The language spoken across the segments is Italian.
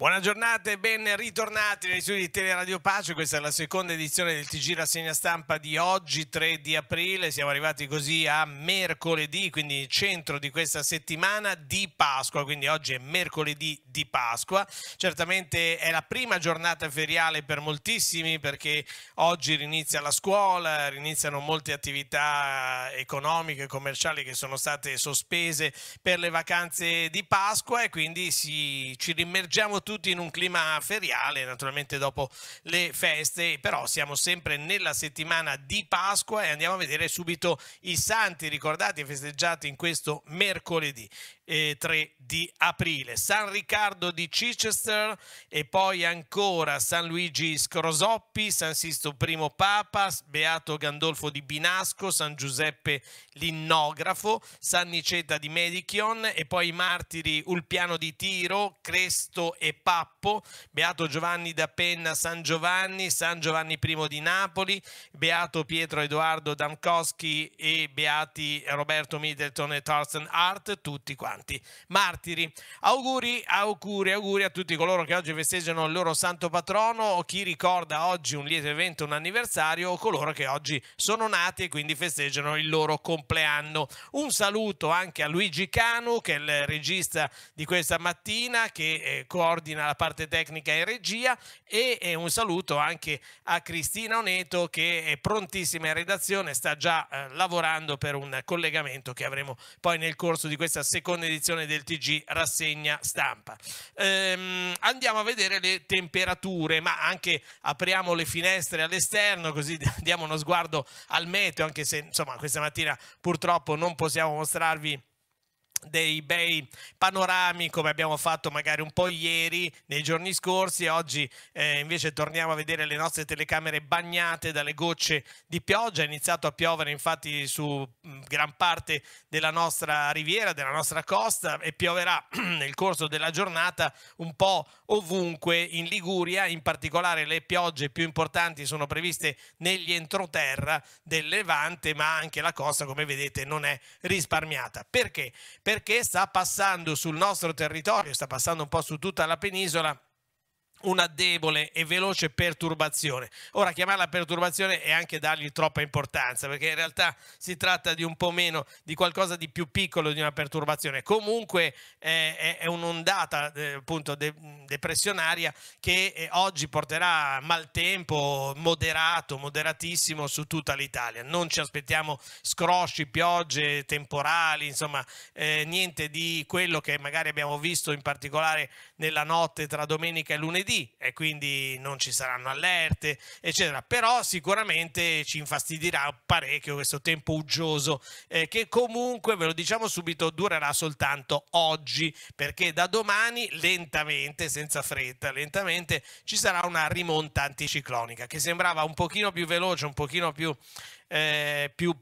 Buona giornata e ben ritornati negli studi di Teleradio Pace, questa è la seconda edizione del TG Rassegna Stampa di oggi 3 di aprile, siamo arrivati così a mercoledì, quindi centro di questa settimana di Pasqua, quindi oggi è mercoledì di Pasqua, certamente è la prima giornata feriale per moltissimi perché oggi rinizia la scuola, riniziano molte attività economiche, e commerciali che sono state sospese per le vacanze di Pasqua e quindi si, ci rimergiamo tutti tutti in un clima feriale, naturalmente dopo le feste, però siamo sempre nella settimana di Pasqua e andiamo a vedere subito i santi ricordati e festeggiati in questo mercoledì. 3 eh, di aprile. San Riccardo di Chichester e poi ancora San Luigi Scrosoppi, San Sisto I Papa, Beato Gandolfo di Binasco, San Giuseppe l'Innografo, San Niceta di Medichion e poi i martiri Ulpiano di Tiro, Cresto e Pappo, Beato Giovanni da Penna San Giovanni, San Giovanni I di Napoli, Beato Pietro Edoardo Damkowski e Beati Roberto Middleton e Thorsten Hart, tutti quanti martiri. Auguri, auguri, auguri a tutti coloro che oggi festeggiano il loro santo patrono o chi ricorda oggi un lieto evento, un anniversario o coloro che oggi sono nati e quindi festeggiano il loro compleanno. Un saluto anche a Luigi Canu che è il regista di questa mattina che eh, coordina Martina alla parte tecnica e regia e un saluto anche a Cristina Oneto che è prontissima in redazione, sta già eh, lavorando per un collegamento che avremo poi nel corso di questa seconda edizione del TG Rassegna Stampa. Ehm, andiamo a vedere le temperature, ma anche apriamo le finestre all'esterno così diamo uno sguardo al meteo, anche se insomma questa mattina purtroppo non possiamo mostrarvi dei bei panorami come abbiamo fatto magari un po' ieri nei giorni scorsi oggi eh, invece torniamo a vedere le nostre telecamere bagnate dalle gocce di pioggia è iniziato a piovere infatti su mm, gran parte della nostra riviera della nostra costa e pioverà nel corso della giornata un po' ovunque in Liguria in particolare le piogge più importanti sono previste negli entroterra del Levante ma anche la costa come vedete non è risparmiata perché perché sta passando sul nostro territorio, sta passando un po' su tutta la penisola una debole e veloce perturbazione. Ora chiamarla perturbazione è anche dargli troppa importanza perché in realtà si tratta di un po' meno di qualcosa di più piccolo di una perturbazione. Comunque eh, è un'ondata eh, appunto de depressionaria che eh, oggi porterà maltempo moderato, moderatissimo su tutta l'Italia. Non ci aspettiamo scrosci, piogge, temporali, insomma eh, niente di quello che magari abbiamo visto in particolare nella notte tra domenica e lunedì lunedì e quindi non ci saranno allerte, eccetera. Però sicuramente ci infastidirà parecchio questo tempo uggioso eh, che comunque, ve lo diciamo subito, durerà soltanto oggi perché da domani lentamente, senza fretta, lentamente ci sarà una rimonta anticiclonica che sembrava un pochino più veloce, un pochino più, eh, più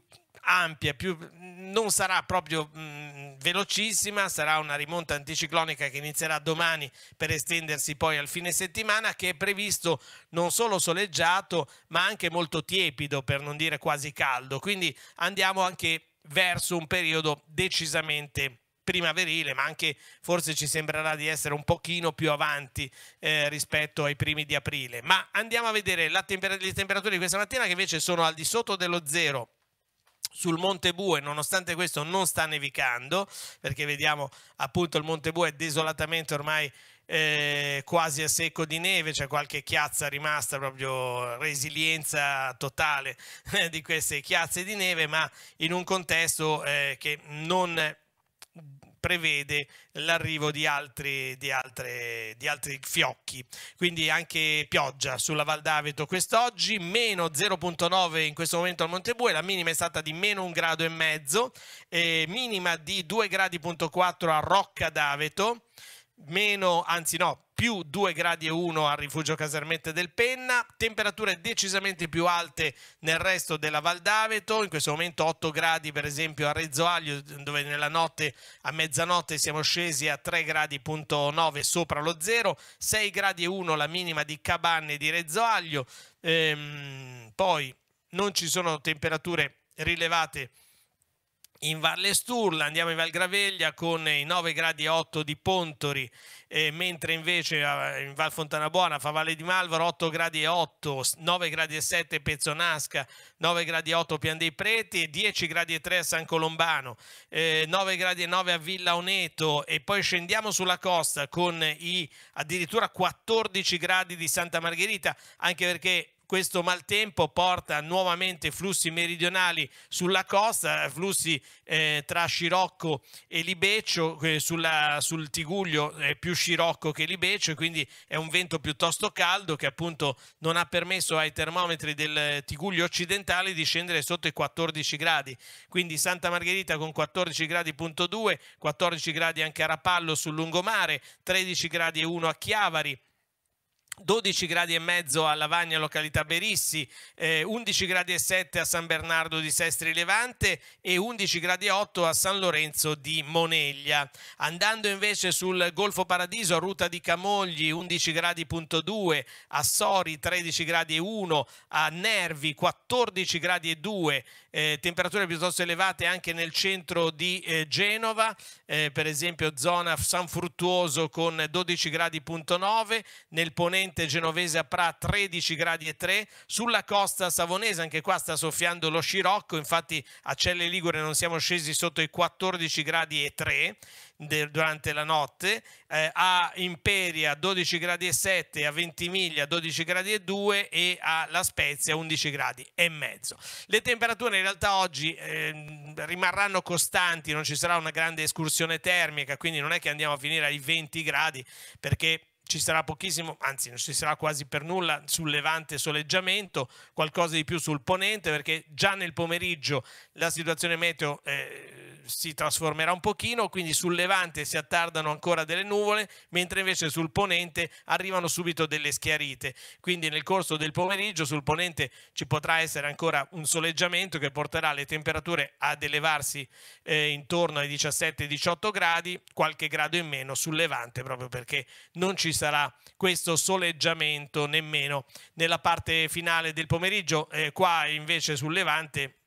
ampia, più, non sarà proprio mh, mm, velocissima, sarà una rimonta anticiclonica che inizierà domani per estendersi poi al fine settimana che è previsto non solo soleggiato ma anche molto tiepido per non dire quasi caldo, quindi andiamo anche verso un periodo decisamente primaverile, ma anche forse ci sembrerà di essere un pochino più avanti eh, rispetto ai primi di aprile. Ma andiamo a vedere temper le temperature di questa mattina che invece sono al di sotto dello zero sul Monte Bue, nonostante questo non sta nevicando, perché vediamo appunto il Monte Bue è desolatamente ormai eh, quasi a secco di neve, c'è qualche chiazza rimasta, proprio resilienza totale eh, di queste chiazze di neve, ma in un contesto eh, che non prevede l'arrivo di altri, di, altre, di altri fiocchi. Quindi anche pioggia sulla Val d'Aveto quest'oggi, meno 0.9 in questo momento al Montebue, la minima è stata di meno un grado e mezzo, eh, minima di 2 gradi.4 a Rocca d'Aveto, meno, anzi no, più 2 gradi e 1 al rifugio Casermette del Penna, temperature decisamente più alte nel resto della Val d'Aveto, in questo momento 8 gradi per esempio a Rezzo Aglio dove nella notte a mezzanotte siamo scesi a 3 gradi 9 sopra lo 0, 6 gradi e 1 la minima di Cabanne di Rezzo Aglio, ehm, poi non ci sono temperature rilevate in Valle Sturla, andiamo in Val Graveglia con i 9 gradi 8 di Pontori, eh, mentre invece eh, in Val Fontana Buona fa Valle di Malvaro 8 gradi 8, 9 gradi 7 Pezzonasca, 9 gradi 8 Pian dei Preti, 10 gradi 3 a San Colombano, eh, 9 gradi 9 a Villa Oneto e poi scendiamo sulla costa con i addirittura 14 gradi di Santa Margherita, anche perché questo maltempo porta nuovamente flussi meridionali sulla costa, flussi eh, tra Scirocco e Libeccio, eh, sulla, sul Tiguglio è più Scirocco che Libeccio, quindi è un vento piuttosto caldo che appunto non ha permesso ai termometri del Tiguglio occidentale di scendere sotto i 14 gradi. Quindi Santa Margherita con 14 gradi.2, 14 gradi anche a Rapallo sul lungomare, 13 gradi e 1 a Chiavari, 12 gradi e mezzo a Lavagna, località Berissi, eh, 11 gradi e 7 a San Bernardo di Sestri Levante e 11 gradi e 8 a San Lorenzo di Moneglia. Andando invece sul Golfo Paradiso, a Ruta di Camogli, 11 gradi punto 2, a Sori 13 gradi e 1, a Nervi 14 gradi e 2, eh, temperature piuttosto elevate anche nel centro di eh, Genova, eh, per esempio zona San Fruttuoso con 12,9 gradi, nel ponente genovese a Pra 13,3 gradi, sulla costa savonese anche qua sta soffiando lo scirocco, infatti a Celle Ligure non siamo scesi sotto i 14,3 gradi de, durante la notte, eh, a Imperia 12 gradi e 7, a Ventimiglia 12 gradi e 2 e a La Spezia 11 gradi e mezzo. Le temperature in realtà oggi eh, rimarranno costanti, non ci sarà una grande escursione termica, quindi non è che andiamo a finire ai 20 gradi perché ci sarà pochissimo, anzi non ci sarà quasi per nulla sul levante soleggiamento, qualcosa di più sul ponente perché già nel pomeriggio la situazione meteo eh, si trasformerà un pochino, quindi sul levante si attardano ancora delle nuvole, mentre invece sul ponente arrivano subito delle schiarite, quindi nel corso del pomeriggio sul ponente ci potrà essere ancora un soleggiamento che porterà le temperature ad elevarsi eh, intorno ai 17-18 gradi, qualche grado in meno sul levante proprio perché non ci sarà questo soleggiamento nemmeno nella parte finale del pomeriggio. Eh, qua invece sul Levante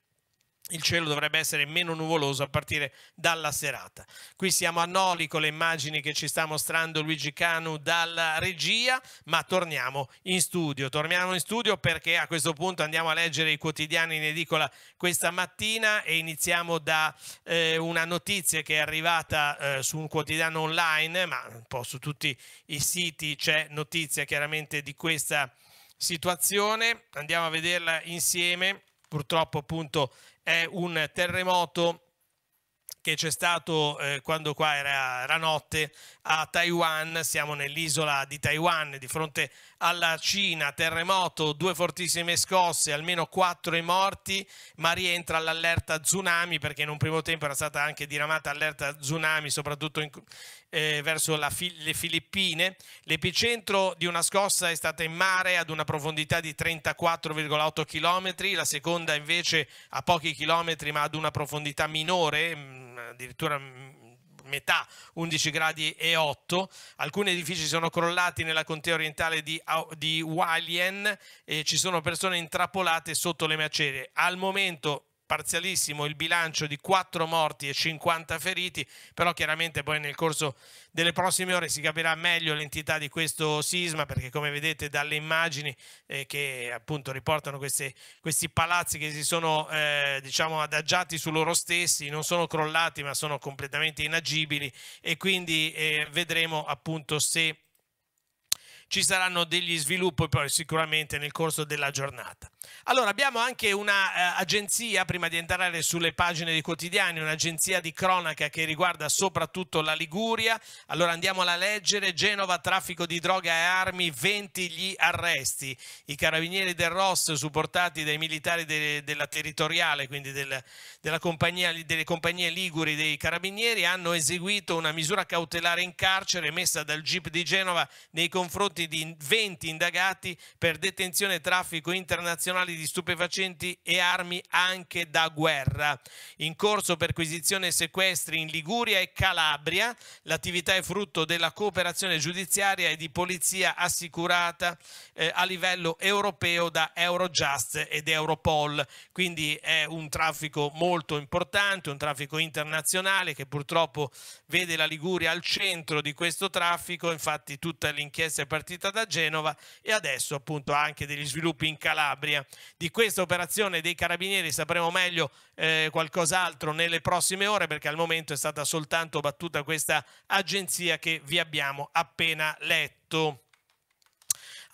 il cielo dovrebbe essere meno nuvoloso a partire dalla serata. Qui siamo a Noli con le immagini che ci sta mostrando Luigi Canu dalla regia, ma torniamo in studio. Torniamo in studio perché a questo punto andiamo a leggere i quotidiani in edicola questa mattina e iniziamo da eh, una notizia che è arrivata eh, su un quotidiano online, ma un po' su tutti i siti c'è notizia chiaramente di questa situazione. Andiamo a vederla insieme purtroppo appunto è un terremoto che c'è stato eh, quando qua era, era notte a Taiwan, siamo nell'isola di Taiwan di fronte alla Cina, terremoto, due fortissime scosse, almeno quattro i morti, ma rientra l'allerta tsunami perché in un primo tempo era stata anche diramata allerta tsunami soprattutto in, eh, verso fi le Filippine. L'epicentro di una scossa è stata in mare ad una profondità di 34,8 km, la seconda invece a pochi chilometri ma ad una profondità minore mm, addirittura mm, metà 11 gradi e 8 alcuni edifici sono crollati nella contea orientale di, di Walien e ci sono persone intrappolate sotto le macerie al momento parzialissimo il bilancio di 4 morti e 50 feriti, però chiaramente poi nel corso delle prossime ore si capirà meglio l'entità di questo sisma, perché come vedete dalle immagini eh, che appunto riportano queste, questi palazzi che si sono eh, diciamo adagiati su loro stessi, non sono crollati ma sono completamente inagibili e quindi eh, vedremo appunto se ci saranno degli sviluppi poi sicuramente nel corso della giornata. Allora, abbiamo anche un'agenzia, eh, prima di entrare sulle pagine dei quotidiani, un'agenzia di cronaca che riguarda soprattutto la Liguria. Allora andiamo a leggere. Genova, traffico di droga e armi, 20 gli arresti. I carabinieri del ROS, supportati dai militari de della territoriale, quindi del, compagnia, delle compagnie liguri dei carabinieri, hanno eseguito una misura cautelare in carcere emessa dal GIP di Genova nei confronti di 20 indagati per detenzione e traffico internazionale internazionali di stupefacenti e armi anche da guerra. In corso perquisizione e sequestri in Liguria e Calabria, l'attività è frutto della cooperazione giudiziaria e di polizia assicurata eh, a livello europeo da Eurojust ed Europol, quindi è un traffico molto importante, un traffico internazionale che purtroppo vede la Liguria al centro di questo traffico, infatti tutta l'inchiesta è partita da Genova e adesso appunto anche degli sviluppi in Calabria. Di questa operazione dei carabinieri sapremo meglio eh, qualcos'altro nelle prossime ore perché al momento è stata soltanto battuta questa agenzia che vi abbiamo appena letto.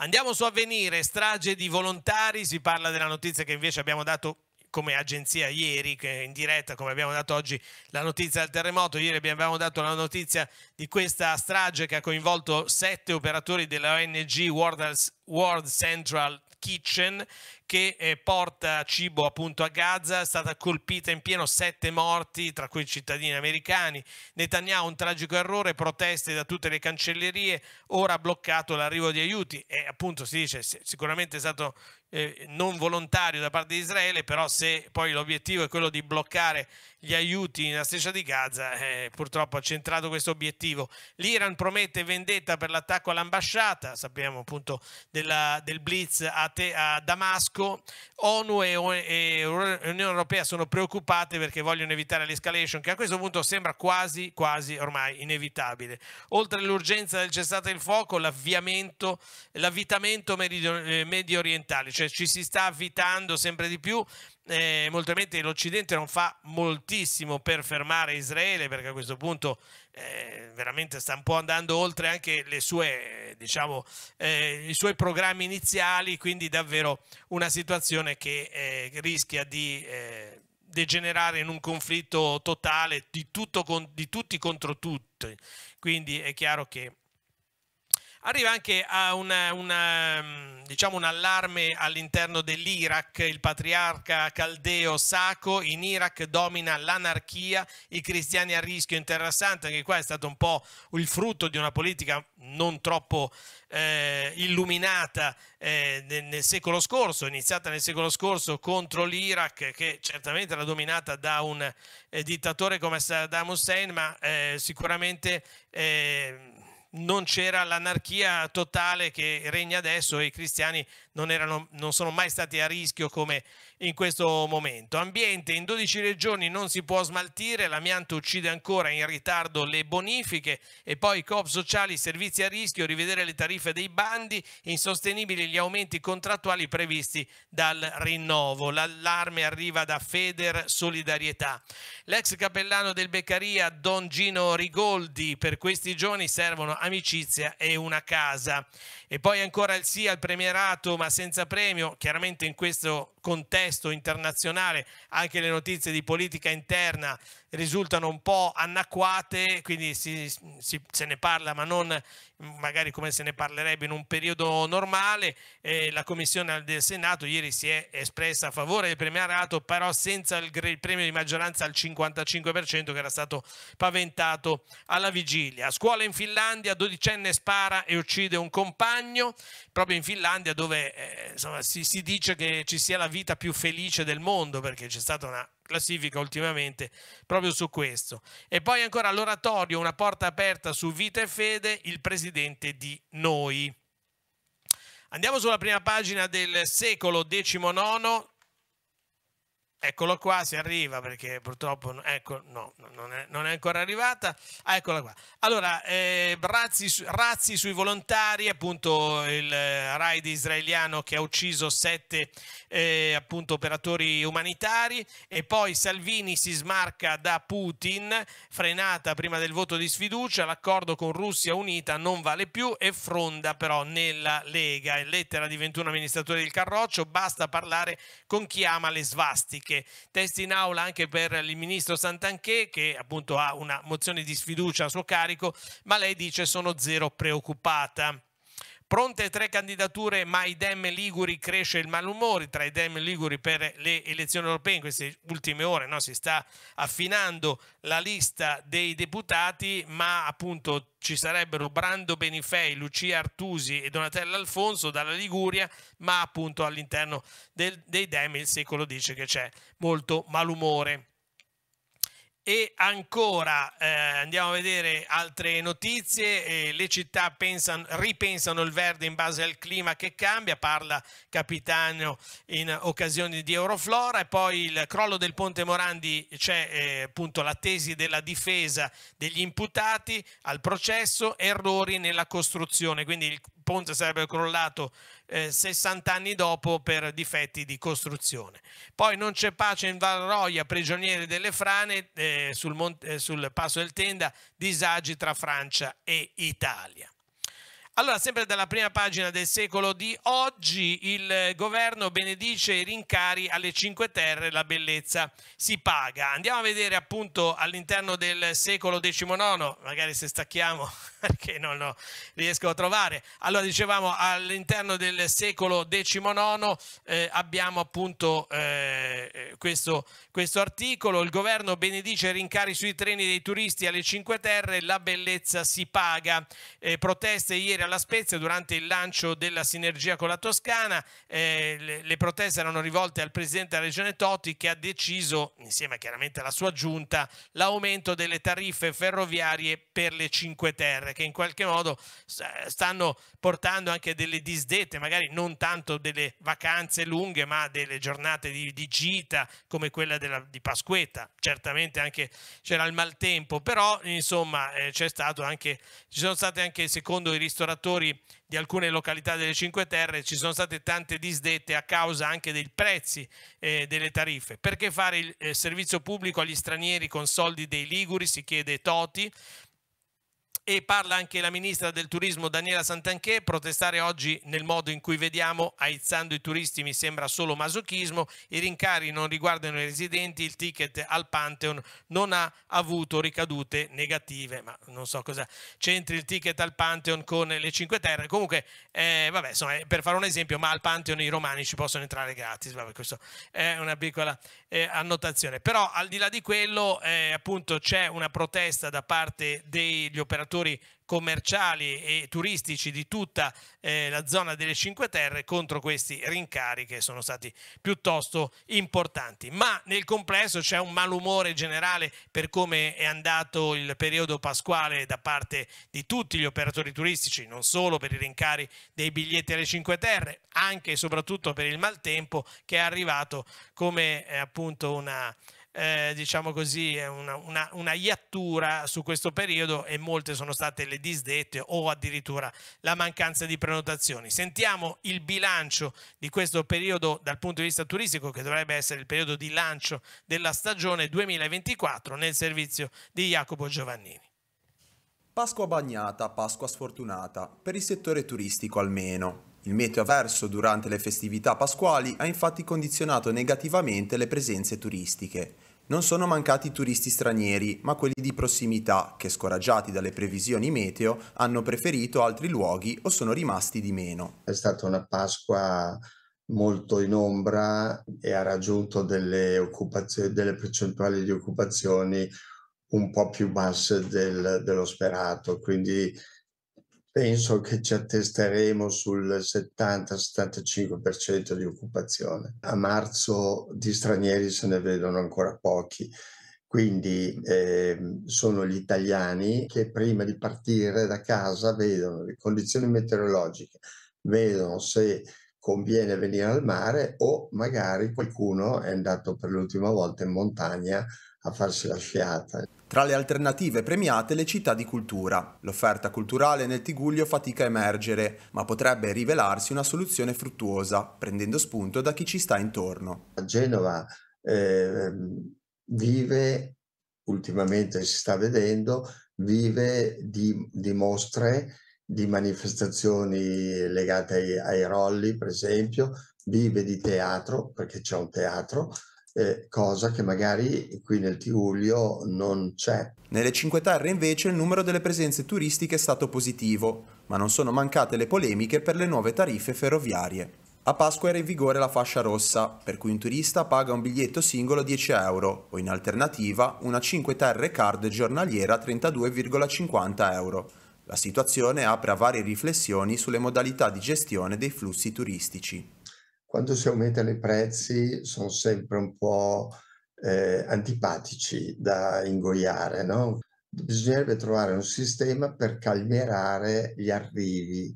Andiamo su avvenire, strage di volontari, si parla della notizia che invece abbiamo dato come agenzia ieri in diretta, come abbiamo dato oggi la notizia del terremoto, ieri abbiamo dato la notizia di questa strage che ha coinvolto sette operatori della ONG World Central Kitchen che eh, porta cibo appunto a Gaza, è stata colpita in pieno sette morti, tra cui cittadini americani. Netanyahu un tragico errore, proteste da tutte le cancellerie, ora ha bloccato l'arrivo di aiuti e appunto si dice sicuramente è stato eh, non volontario da parte di Israele, però se poi l'obiettivo è quello di bloccare gli aiuti nella striscia di Gaza, eh, purtroppo ha centrato questo obiettivo. L'Iran promette vendetta per l'attacco all'ambasciata, sappiamo appunto della, del blitz a, te, a Damasco, ONU e, e, Unione Europea sono preoccupate perché vogliono evitare l'escalation che a questo punto sembra quasi, quasi ormai inevitabile. Oltre all'urgenza del cessate il fuoco, l'avvitamento eh, medio orientale, cioè ci si sta avvitando sempre di più. Eh, molto probabilmente l'Occidente non fa moltissimo per fermare Israele, perché a questo punto eh, veramente sta un po' andando oltre anche sue, diciamo, eh, i suoi programmi iniziali, quindi davvero una situazione che eh, rischia di eh, degenerare in un conflitto totale di, con, di tutti contro tutti. Quindi è chiaro che Arriva anche a una, una, ehm, diciamo un allarme all'interno dell'Iraq, il patriarca caldeo Saco, in Iraq domina l'anarchia, i cristiani a rischio in Terra Santa, anche qua è stato un po' il frutto di una politica non troppo eh, illuminata eh, nel, nel secolo scorso, iniziata nel secolo scorso contro l'Iraq, che certamente era dominata da un eh, dittatore come Saddam Hussein, ma eh, sicuramente eh, non c'era l'anarchia totale che regna adesso e i cristiani non, erano, non sono mai stati a rischio come in questo momento. Ambiente, in 12 regioni non si può smaltire, l'amianto uccide ancora in ritardo le bonifiche e poi coop sociali, servizi a rischio, rivedere le tariffe dei bandi, insostenibili gli aumenti contrattuali previsti dal rinnovo. L'allarme arriva da Feder Solidarietà. L'ex cappellano del Beccaria, Don Gino Rigoldi, per questi giorni servono amicizia e una casa. E poi ancora il sì al premierato, ma senza premio, chiaramente in questo contesto internazionale anche le notizie di politica interna risultano un po' anacquate, quindi si, si, se ne parla ma non magari come se ne parlerebbe in un periodo normale. Eh, la Commissione del Senato ieri si è espressa a favore del premierato, però senza il, il premio di maggioranza al 55% che era stato paventato alla vigilia. scuola in Finlandia, dodicenne spara e uccide un compagno, proprio in Finlandia dove eh, insomma, si, si dice che ci sia la vita vita più felice del mondo, perché c'è stata una classifica ultimamente proprio su questo. E poi ancora l'oratorio, Una porta aperta su vita e fede, il presidente di noi. Andiamo sulla prima pagina del secolo XIX, Eccolo qua, si arriva perché purtroppo ecco, no, non, è, non è ancora arrivata. Ah, eccola qua. Allora, eh, razzi, razzi, sui volontari, appunto il eh, raid israeliano che ha ucciso sette eh, appunto, operatori umanitari e poi Salvini si smarca da Putin, frenata prima del voto di sfiducia, l'accordo con Russia unita non vale più e fronda però nella Lega. In lettera di 21 amministratori del Carroccio, basta parlare con chi ama le svastiche qualche test in aula anche per il ministro Santanchè che appunto ha una mozione di sfiducia a suo carico, ma lei dice sono zero preoccupata. Pronte tre candidature, ma i Dem Liguri cresce il malumore tra i Dem Liguri per le elezioni europee. In queste ultime ore no? si sta affinando la lista dei deputati, ma appunto ci sarebbero Brando Benifei, Lucia Artusi e Donatella Alfonso dalla Liguria, ma appunto all'interno dei Dem il secolo dice che c'è molto malumore. E ancora eh, andiamo a vedere altre notizie, eh, le città pensano, ripensano il verde in base al clima che cambia, parla Capitano in occasione di Euroflora e poi il crollo del ponte Morandi c'è eh, appunto la tesi della difesa degli imputati al processo, errori nella costruzione, quindi il ponte sarebbe crollato eh, 60 anni dopo per difetti di costruzione. Poi non c'è pace in Valroia, prigionieri delle frane eh, sul, eh, sul passo del Tenda, disagi tra Francia e Italia. Allora, sempre dalla prima pagina del secolo di oggi, il governo benedice i rincari alle Cinque Terre, la bellezza si paga. Andiamo a vedere appunto all'interno del secolo XIX, magari se stacchiamo perché non lo riesco a trovare. Allora dicevamo all'interno del secolo XIX eh, abbiamo appunto eh, eh, questo, questo articolo, il governo benedice rincari sui treni dei turisti alle Cinque Terre, la bellezza si paga, eh, proteste ieri alla Spezia durante il lancio della sinergia con la Toscana, eh, le, le proteste erano rivolte al presidente della regione Totti che ha deciso, insieme chiaramente alla sua giunta, l'aumento delle tariffe ferroviarie per le Cinque Terre. Leclerc che in qualche modo stanno portando anche delle disdette, magari non tanto delle vacanze lunghe, ma delle giornate di, di gita come quella della, di Pasquetta. Certamente anche c'era il maltempo, però insomma eh, c'è stato anche, ci sono state anche secondo i ristoratori di alcune località delle Cinque Terre ci sono state tante disdette a causa anche dei prezzi eh, delle tariffe. Perché fare il eh, servizio pubblico agli stranieri con soldi dei Liguri, si chiede Toti, e parla anche la ministra del turismo Daniela Santanchè, protestare oggi nel modo in cui vediamo, aizzando i turisti mi sembra solo masochismo, i rincari non riguardano i residenti, il ticket al Pantheon non ha avuto ricadute negative, ma non so cosa c'entri il ticket al Pantheon con le Cinque Terre, comunque eh, vabbè, insomma, eh, per fare un esempio, ma al Pantheon i romani ci possono entrare gratis, vabbè, questo è una piccola eh, annotazione. Però al di là di quello, eh, appunto, c'è una protesta da parte degli operatori commerciali e turistici di tutta eh, la zona delle Cinque Terre contro questi rincari che sono stati piuttosto importanti. Ma nel complesso c'è un malumore generale per come è andato il periodo pasquale da parte di tutti gli operatori turistici, non solo per i rincari dei biglietti alle Cinque Terre, anche e soprattutto per il maltempo che è arrivato come eh, appunto una eh, diciamo così, una, una, una, iattura su questo periodo e molte sono state le disdette o addirittura la mancanza di prenotazioni. Sentiamo il bilancio di questo periodo dal punto di vista turistico, che dovrebbe essere il periodo di lancio della stagione 2024 nel servizio di Jacopo Giovannini. Pasqua bagnata, Pasqua sfortunata, per il settore turistico almeno. Il meteo avverso durante le festività pasquali ha infatti condizionato negativamente le presenze turistiche. Non sono mancati turisti stranieri, ma quelli di prossimità, che scoraggiati dalle previsioni meteo, hanno preferito altri luoghi o sono rimasti di meno. È stata una Pasqua molto in ombra e ha raggiunto delle, delle percentuali di occupazioni un po' più basse del, dello sperato, quindi penso che ci attesteremo sul 70-75% di occupazione. A marzo di stranieri se ne vedono ancora pochi. Quindi eh, sono gli italiani che prima di partire da casa vedono le condizioni meteorologiche, vedono se conviene venire al mare o magari qualcuno è andato per l'ultima volta in montagna a farsi la sciata. Tra le alternative premiate le città di cultura. L'offerta culturale nel Tiguglio fatica a emergere, ma potrebbe rivelarsi una soluzione fruttuosa, prendendo spunto da chi ci sta intorno. Genova eh, vive, ultimamente si sta vedendo, vive di, di mostre, di manifestazioni legate ai, ai rolli, per esempio, vive di teatro, perché c'è un teatro, eh, cosa che magari qui nel Tirulio non c'è. Nelle Cinque Terre invece il numero delle presenze turistiche è stato positivo, ma non sono mancate le polemiche per le nuove tariffe ferroviarie. A Pasqua era in vigore la fascia rossa, per cui un turista paga un biglietto singolo 10 euro o in alternativa una 5 Terre card giornaliera 32,50 euro. La situazione apre a varie riflessioni sulle modalità di gestione dei flussi turistici quando si aumentano i prezzi sono sempre un po' eh, antipatici da ingoiare, no? Bisognerebbe trovare un sistema per calmierare gli arrivi,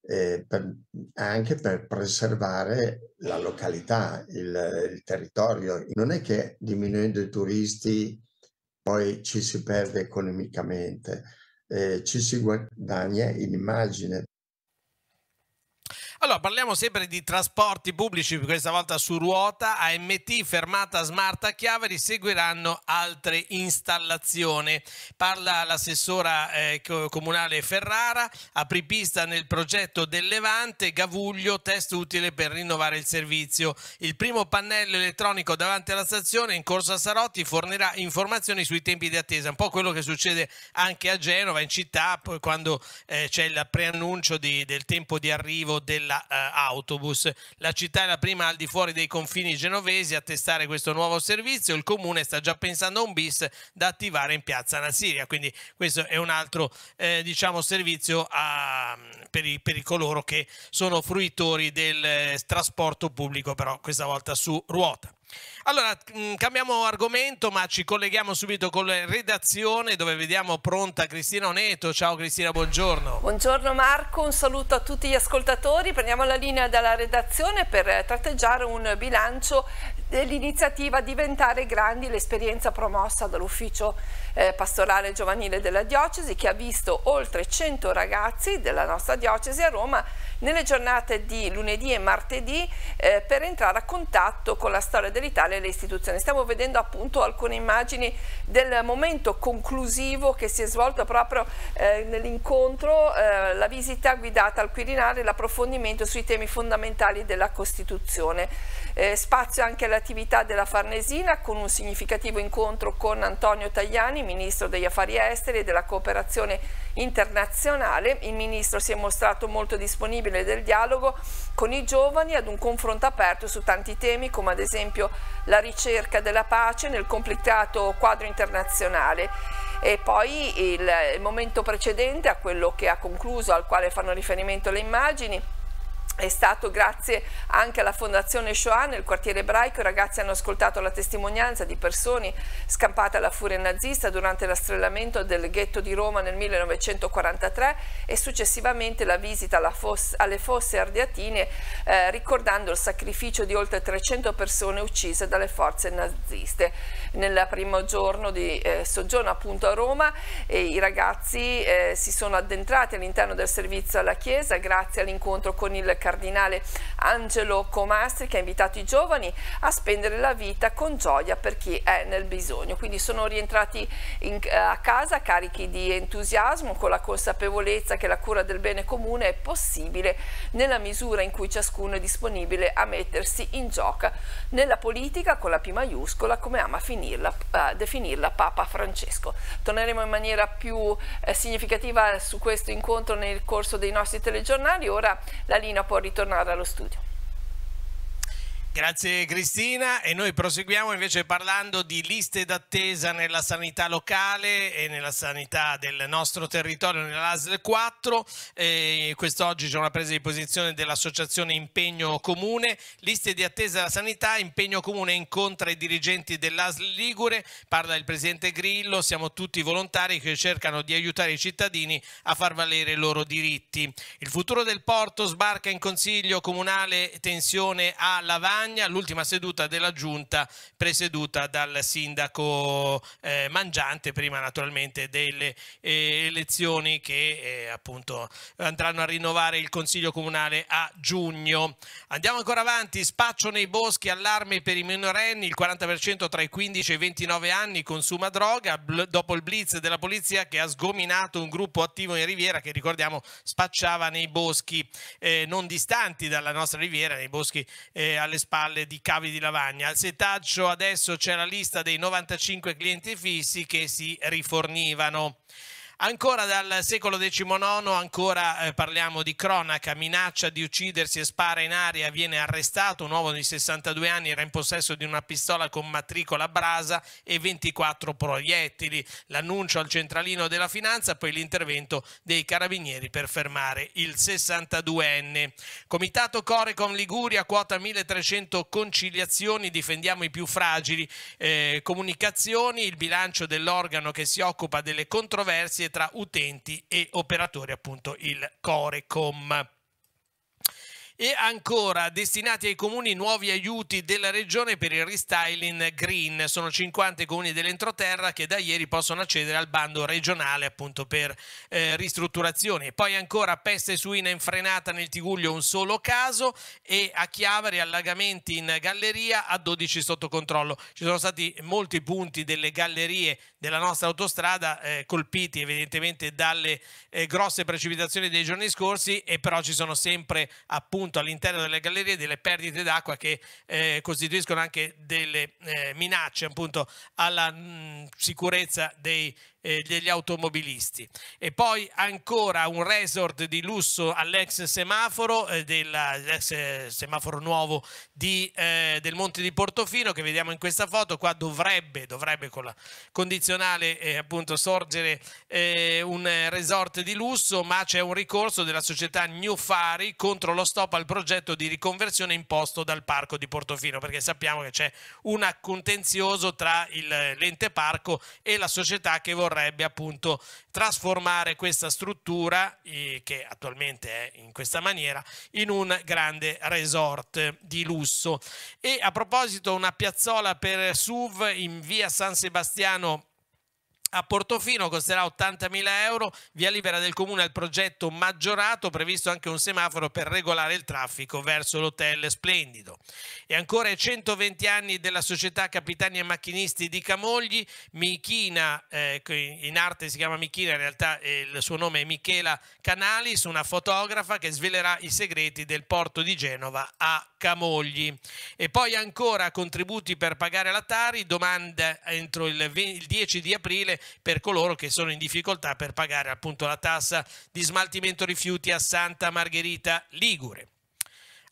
eh, per, anche per preservare la località, il, il territorio. Non è che diminuendo i turisti poi ci si perde economicamente, eh, ci si guadagna in immagine. Allora, parliamo sempre di trasporti pubblici, questa volta su ruota, AMT, fermata smart a Chiavari, seguiranno altre installazioni. Parla l'assessora eh, comunale Ferrara, apripista nel progetto del Levante, Gavuglio, test utile per rinnovare il servizio. Il primo pannello elettronico davanti alla stazione in corso a Sarotti fornirà informazioni sui tempi di attesa, un po' quello che succede anche a Genova, in città, quando eh, c'è il preannuncio di, del tempo di arrivo della dell'autobus. Eh, la città è la prima al di fuori dei confini genovesi a testare questo nuovo servizio. Il comune sta già pensando a un bis da attivare in piazza Nasiria. Quindi questo è un altro eh, diciamo, servizio a, ehm, per, i, per i coloro che sono fruitori del eh, trasporto pubblico, però questa volta su ruota. Allora, mm, cambiamo argomento, ma ci colleghiamo subito con la redazione dove vediamo pronta Cristina Oneto. Ciao Cristina, buongiorno. Buongiorno Marco, un saluto a tutti gli ascoltatori. Prendiamo la linea dalla redazione per tratteggiare un bilancio dell'iniziativa Diventare Grandi, l'esperienza promossa dall'ufficio eh, pastorale giovanile della diocesi che ha visto oltre 100 ragazzi della nostra diocesi a Roma nelle giornate di lunedì e martedì eh, per entrare a contatto con la storia dell'Italia e le istituzioni. Stiamo vedendo appunto alcune immagini del momento conclusivo che si è svolto proprio eh, nell'incontro, eh, la visita guidata al Quirinale, l'approfondimento sui temi fondamentali della Costituzione. Eh, spazio anche alla operatività della Farnesina con un significativo incontro con Antonio Tajani, Ministro degli Affari Esteri e della Cooperazione Internazionale. Il Ministro si è mostrato molto disponibile del dialogo con i giovani ad un confronto aperto su tanti temi come ad esempio la ricerca della pace nel complicato quadro internazionale. E poi il, il momento precedente a quello che ha concluso, al quale fanno riferimento le immagini, è stato grazie anche alla Fondazione Shoah nel quartiere ebraico i ragazzi hanno ascoltato la testimonianza di persone scampate alla furia nazista durante l'astrellamento del ghetto di Roma nel 1943 e successivamente la visita fosse, alle fosse ardeatine eh, ricordando il sacrificio di oltre 300 persone uccise dalle forze naziste. Nel primo giorno di eh, soggiorno appunto a Roma eh, i ragazzi eh, si sono addentrati all'interno del servizio alla Chiesa grazie all'incontro con il Cardinale cardinale Angelo Comastri che ha invitato i giovani a spendere la vita con gioia per chi è nel bisogno. Quindi sono rientrati in, eh, a casa carichi di entusiasmo con la consapevolezza che la cura del bene comune è possibile nella misura in cui ciascuno è disponibile a mettersi in gioco nella politica con la P maiuscola come ama finirla, eh, definirla Papa Francesco. Torneremo in maniera più eh, significativa su questo incontro nel corso dei nostri telegiornali. Ora la linea può ritornare allo studio. Grazie Cristina e noi proseguiamo invece parlando di liste d'attesa nella sanità locale e nella sanità del nostro territorio nell'ASL 4. Eh, quest'oggi c'è una presa di posizione dell'associazione Impegno Comune. Liste di attesa della sanità, Impegno Comune incontra i dirigenti dell'ASL Ligure, parla il presidente Grillo, siamo tutti volontari che cercano di aiutare i cittadini a far valere i loro diritti. Il futuro del porto sbarca in consiglio comunale tensione a Lavana Catania, l'ultima seduta della giunta presieduta dal sindaco eh, Mangiante, prima naturalmente delle eh, elezioni che eh, appunto andranno a rinnovare il Consiglio Comunale a giugno. Andiamo ancora avanti, spaccio nei boschi, allarme per i minorenni, il 40% tra i 15 e i 29 anni consuma droga, bl dopo il blitz della polizia che ha sgominato un gruppo attivo in riviera che ricordiamo spacciava nei boschi eh, non distanti dalla nostra riviera, nei boschi eh, all'esterno spalle di cavi di lavagna. Al setaggio adesso c'è la lista dei 95 clienti fissi che si rifornivano. Ancora dal secolo XIX, ancora eh, parliamo di cronaca, minaccia di uccidersi e spara in aria, viene arrestato, un uomo di 62 anni era in possesso di una pistola con matricola brasa e 24 proiettili. L'annuncio al centralino della finanza, poi l'intervento dei carabinieri per fermare il 62enne. Comitato Corecom Liguria, quota 1300 conciliazioni, difendiamo i più fragili. Eh, comunicazioni, il bilancio dell'organo che si occupa delle controversie tra utenti e operatori, appunto il Corecom. E ancora destinati ai comuni nuovi aiuti della regione per il restyling green. Sono 50 i comuni dell'entroterra che da ieri possono accedere al bando regionale appunto per eh, ristrutturazioni. poi ancora peste suina infrenata nel Tiguglio un solo caso e a Chiavari allagamenti in galleria a 12 sotto controllo. Ci sono stati molti punti delle gallerie della nostra autostrada eh, colpiti evidentemente dalle eh, grosse precipitazioni dei giorni scorsi e però ci sono sempre appunto appunto all'interno delle gallerie delle perdite d'acqua che eh, costituiscono anche delle eh, minacce appunto alla mh, mm, sicurezza dei eh, degli automobilisti. E poi ancora un resort di lusso all'ex semaforo, eh, dell'ex eh, semaforo nuovo di, eh, del Monte di Portofino che vediamo in questa foto. Qua dovrebbe, dovrebbe con la condizionale eh, appunto sorgere un resort di lusso, ma c'è un ricorso della società New Fari contro lo stop al progetto di riconversione imposto dal parco di Portofino, perché sappiamo che c'è un contenzioso tra l'ente parco e la società che vorrebbe vorrebbe appunto trasformare questa struttura, eh, che attualmente è in questa maniera, in un grande resort di lusso. E a proposito, una piazzola per SUV in via San Sebastiano a Portofino costerà 80.000 euro, via libera del comune al progetto maggiorato, previsto anche un semaforo per regolare il traffico verso l'hotel Splendido. E ancora ai 120 anni della società Capitani e Macchinisti di Camogli, Michina, eh, in arte si chiama Michina, in realtà eh, il suo nome è Michela Canalis, una fotografa che svelerà i segreti del porto di Genova a Baccamogli. E poi ancora contributi per pagare la Tari, domanda entro il, 10 di aprile per coloro che sono in difficoltà per pagare appunto la tassa di smaltimento rifiuti a Santa Margherita Ligure.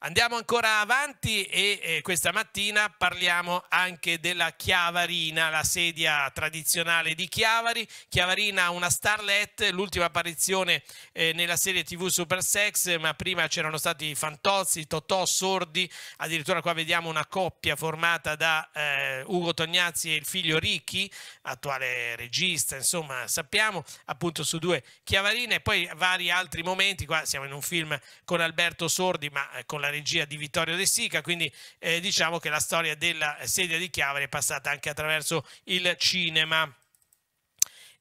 Andiamo ancora avanti e eh, questa mattina parliamo anche della Chiavarina, la sedia tradizionale di Chiavari. Chiavarina una starlet, l'ultima apparizione eh, nella serie TV Super Sex, ma prima c'erano stati Fantozzi, Totò, Sordi, addirittura qua vediamo una coppia formata da eh, Ugo Tognazzi e il figlio Ricchi, attuale regista, insomma sappiamo, appunto su due Chiavarine e poi vari altri momenti, qua siamo in un film con Alberto Sordi ma eh, con la la regia di Vittorio De Sica, quindi eh, diciamo che la storia della sedia di Chiavere è passata anche attraverso il cinema.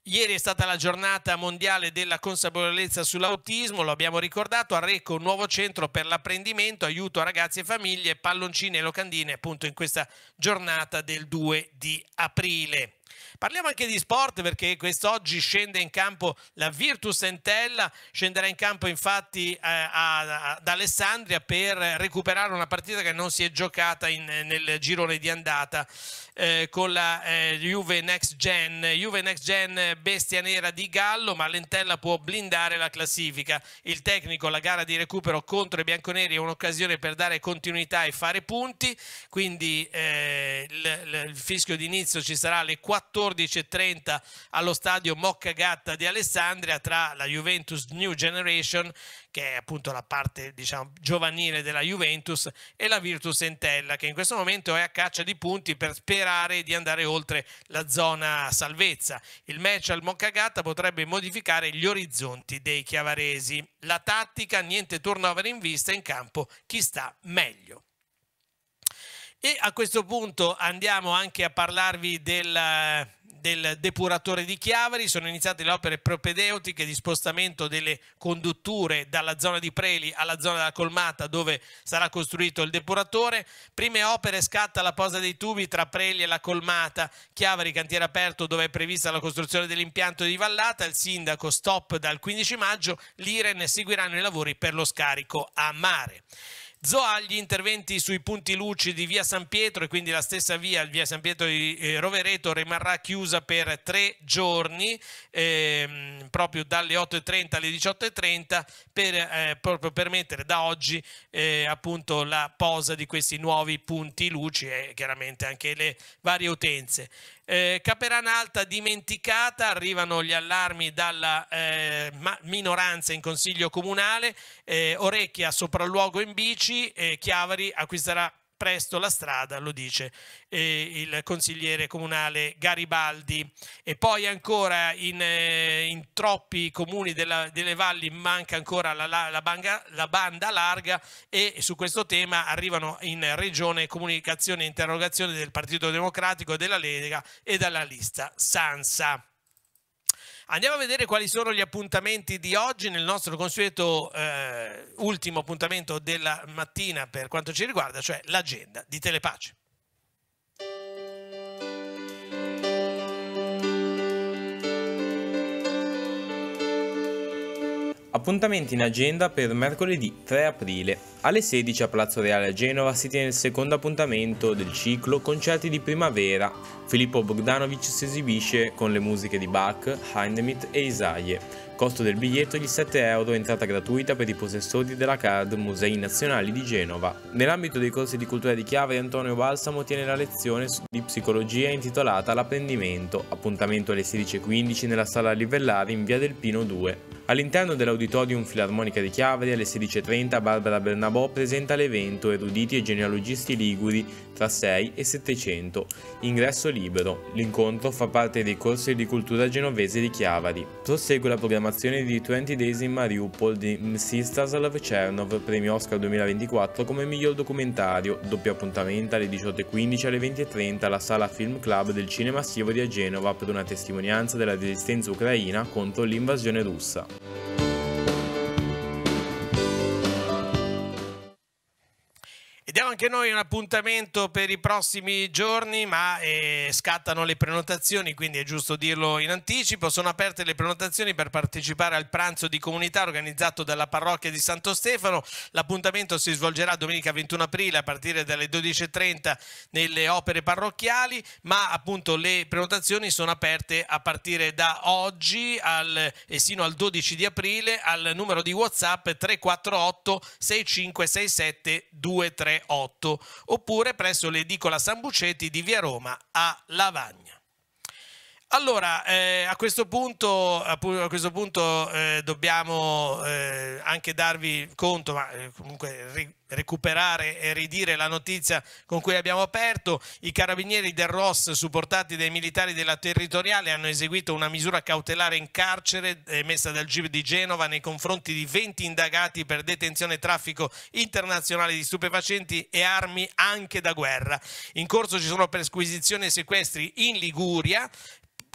Ieri è stata la giornata mondiale della consapevolezza sull'autismo, lo abbiamo ricordato, a Recco un nuovo centro per l'apprendimento, aiuto a ragazzi e famiglie, palloncine e locandine appunto in questa giornata del 2 di aprile. Parliamo anche di sport perché quest'oggi scende in campo la Virtus Entella, scenderà in campo infatti eh, a, a, ad Alessandria per recuperare una partita che non si è giocata in, nel girone di andata eh, con la eh, Juve Next Gen. Juve Next Gen eh, bestia nera di Gallo, ma Lentella può blindare la classifica. Il tecnico, la gara di recupero contro i bianconeri è un'occasione per dare continuità e fare punti, quindi eh, il, il fischio d'inizio ci sarà alle 14.30 allo stadio Mocca Gatta di Alessandria tra la Juventus New Generation che è appunto la parte diciamo, giovanile della Juventus, e la Virtus Entella, che in questo momento è a caccia di punti per sperare di andare oltre la zona salvezza. Il match al Moccagatta potrebbe modificare gli orizzonti dei chiavaresi. La tattica, niente turnover in vista in campo, chi sta meglio. E a questo punto andiamo anche a parlarvi del del depuratore di Chiavari, sono iniziate le opere propedeutiche di spostamento delle condutture dalla zona di Preli alla zona della Colmata dove sarà costruito il depuratore, prime opere scatta la posa dei tubi tra Preli e la Colmata, Chiavari cantiere aperto dove è prevista la costruzione dell'impianto di Vallata, il sindaco stop dal 15 maggio, l'Iren seguiranno i lavori per lo scarico a mare. Zoa gli interventi sui punti luci di via San Pietro e quindi la stessa via, via San Pietro di eh, Rovereto rimarrà chiusa per tre giorni, ehm, proprio dalle 8.30 alle 18.30 per eh, proprio permettere da oggi eh, appunto la posa di questi nuovi punti luci e chiaramente anche le varie utenze. Eh, Alta dimenticata, arrivano gli allarmi dalla eh, minoranza in consiglio comunale, eh, Orecchia sopralluogo in bici, Chiavari acquisterà presto la strada, lo dice eh, il consigliere comunale Garibaldi. E poi ancora in, eh, in troppi comuni della, delle valli manca ancora la, la, la, banga, la, banda larga e su questo tema arrivano in regione comunicazioni e interrogazioni del Partito Democratico, della Lega e dalla lista Sansa. Andiamo a vedere quali sono gli appuntamenti di oggi nel nostro consueto eh, ultimo appuntamento della mattina per quanto ci riguarda, cioè l'agenda di Telepace. Appuntamenti in agenda per mercoledì 3 aprile. Alle 16 a Palazzo Reale a Genova si tiene il secondo appuntamento del ciclo Concerti di primavera. Filippo Bogdanovic si esibisce con le musiche di Bach, Hindemith e Isaie. Costo del biglietto di 7 euro, entrata gratuita per i possessori della card Musei Nazionali di Genova. Nell'ambito dei corsi di cultura di chiave, Antonio Balsamo tiene la lezione di psicologia intitolata L'apprendimento, appuntamento alle 16.15 nella sala livellare in via del Pino 2. All'interno dell'Auditorium Filarmonica di Chiavari alle 16.30 Barbara Bernabò presenta l'evento Eruditi e genealogisti liguri tra 6 e 700. Ingresso libero. L'incontro fa parte dei corsi di cultura genovese di Chiavari. Prosegue la programmazione di 20 Days in Mariupol di Mstislav Chernov, premio Oscar 2024 come miglior documentario. Doppio appuntamento alle 18.15 alle 20.30 alla Sala Film Club del Cinema Sievo di Genova per una testimonianza della resistenza ucraina contro l'invasione russa. Thank you. anche noi un appuntamento per i prossimi giorni, ma eh, scattano le prenotazioni, quindi è giusto dirlo in anticipo. Sono aperte le prenotazioni per partecipare al pranzo di comunità organizzato dalla parrocchia di Santo Stefano. L'appuntamento si svolgerà domenica 21 aprile a partire dalle 12.30 nelle opere parrocchiali, ma appunto le prenotazioni sono aperte a partire da oggi al, e eh, sino al 12 di aprile al numero di WhatsApp 348 6567 238. 8 oppure presso l'edicola San Bucetti di via Roma a Lavagna. Allora, eh, a questo punto, a questo punto eh, dobbiamo eh, anche darvi conto, ma eh, comunque ri- recuperare e ridire la notizia con cui abbiamo aperto. I carabinieri del ROS, supportati dai militari della territoriale, hanno eseguito una misura cautelare in carcere emessa eh, dal GIP di Genova nei confronti di 20 indagati per detenzione e traffico internazionale di stupefacenti e armi anche da guerra. In corso ci sono perquisizioni e sequestri in Liguria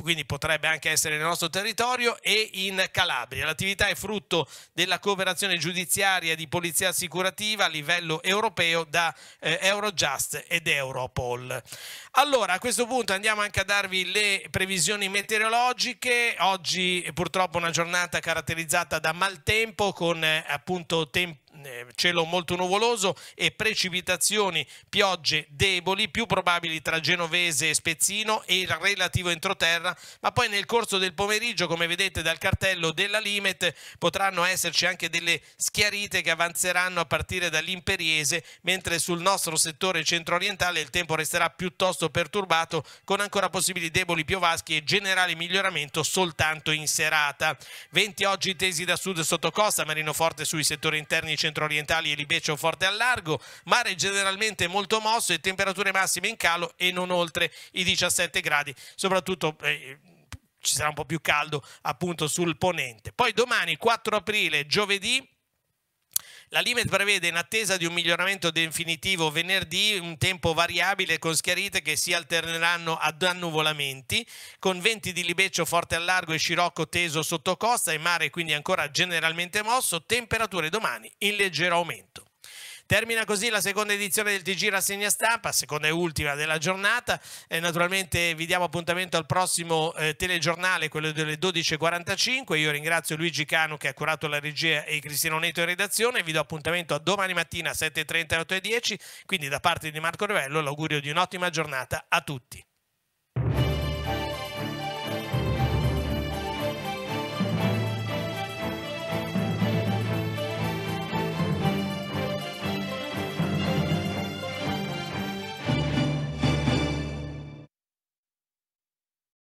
quindi potrebbe anche essere nel nostro territorio, e in Calabria. L'attività è frutto della cooperazione giudiziaria di polizia assicurativa a livello europeo da eh, Eurojust ed Europol. Allora, a questo punto andiamo anche a darvi le previsioni meteorologiche. Oggi è purtroppo una giornata caratterizzata da maltempo con eh, appunto tempo eh, cielo molto nuvoloso e precipitazioni, piogge deboli, più probabili tra Genovese e Spezzino e il relativo entroterra, ma poi nel corso del pomeriggio, come vedete dal cartello della Limet, potranno esserci anche delle schiarite che avanzeranno a partire dall'Imperiese, mentre sul nostro settore centro-orientale il tempo resterà piuttosto perturbato con ancora possibili deboli piovaschi e generale miglioramento soltanto in serata. Venti oggi tesi da sud sotto costa, forte sui settori interni centro centro-orientali e Libeccio forte al largo, mare generalmente molto mosso e temperature massime in calo e non oltre i 17 gradi, soprattutto... Eh, ci sarà un po' più caldo appunto sul ponente. Poi domani 4 aprile, giovedì, la limit prevede, in attesa di un miglioramento definitivo venerdì, un tempo variabile con schiarite che si alterneranno ad annuvolamenti, con venti di libeccio forte al largo e scirocco teso sotto costa e mare quindi ancora generalmente mosso, temperature domani in leggero aumento. Termina così la seconda edizione del TG Rassegna Stampa, seconda e ultima della giornata. E naturalmente vi diamo appuntamento al prossimo eh, telegiornale, quello delle 12.45. Io ringrazio Luigi Cano che ha curato la regia e Cristiano Neto in redazione. Vi do appuntamento a domani mattina 7.30 e 8.10. Quindi da parte di Marco Revello l'augurio di un'ottima giornata a tutti.